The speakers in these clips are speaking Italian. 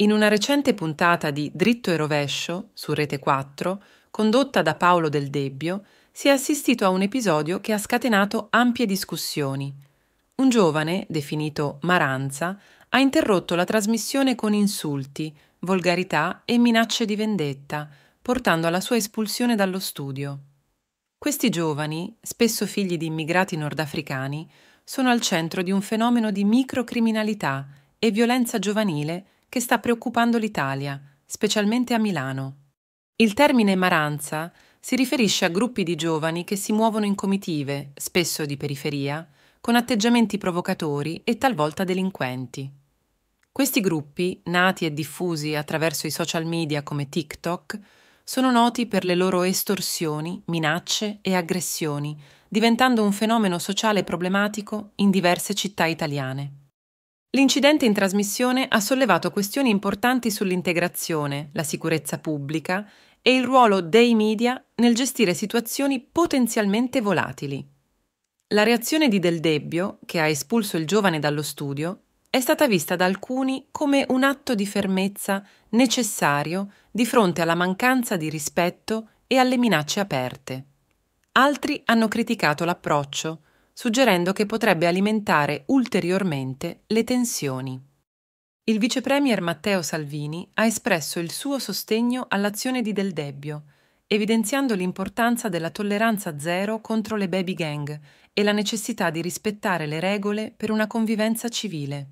In una recente puntata di Dritto e Rovescio su Rete 4, condotta da Paolo Del Debbio, si è assistito a un episodio che ha scatenato ampie discussioni. Un giovane, definito Maranza, ha interrotto la trasmissione con insulti, volgarità e minacce di vendetta, portando alla sua espulsione dallo studio. Questi giovani, spesso figli di immigrati nordafricani, sono al centro di un fenomeno di microcriminalità e violenza giovanile che sta preoccupando l'Italia, specialmente a Milano. Il termine maranza si riferisce a gruppi di giovani che si muovono in comitive, spesso di periferia, con atteggiamenti provocatori e talvolta delinquenti. Questi gruppi, nati e diffusi attraverso i social media come TikTok, sono noti per le loro estorsioni, minacce e aggressioni, diventando un fenomeno sociale problematico in diverse città italiane. L'incidente in trasmissione ha sollevato questioni importanti sull'integrazione, la sicurezza pubblica e il ruolo dei media nel gestire situazioni potenzialmente volatili. La reazione di Del Debbio, che ha espulso il giovane dallo studio, è stata vista da alcuni come un atto di fermezza necessario di fronte alla mancanza di rispetto e alle minacce aperte. Altri hanno criticato l'approccio, suggerendo che potrebbe alimentare ulteriormente le tensioni. Il vicepremier Matteo Salvini ha espresso il suo sostegno all'azione di Del Debbio, evidenziando l'importanza della tolleranza zero contro le baby gang e la necessità di rispettare le regole per una convivenza civile.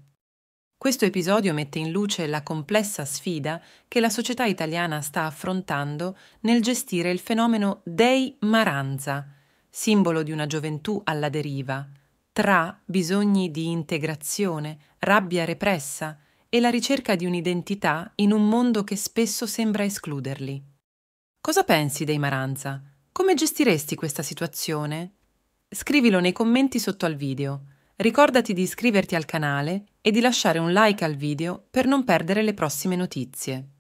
Questo episodio mette in luce la complessa sfida che la società italiana sta affrontando nel gestire il fenomeno dei maranza, simbolo di una gioventù alla deriva, tra bisogni di integrazione, rabbia repressa e la ricerca di un'identità in un mondo che spesso sembra escluderli. Cosa pensi dei Maranza? Come gestiresti questa situazione? Scrivilo nei commenti sotto al video. Ricordati di iscriverti al canale e di lasciare un like al video per non perdere le prossime notizie.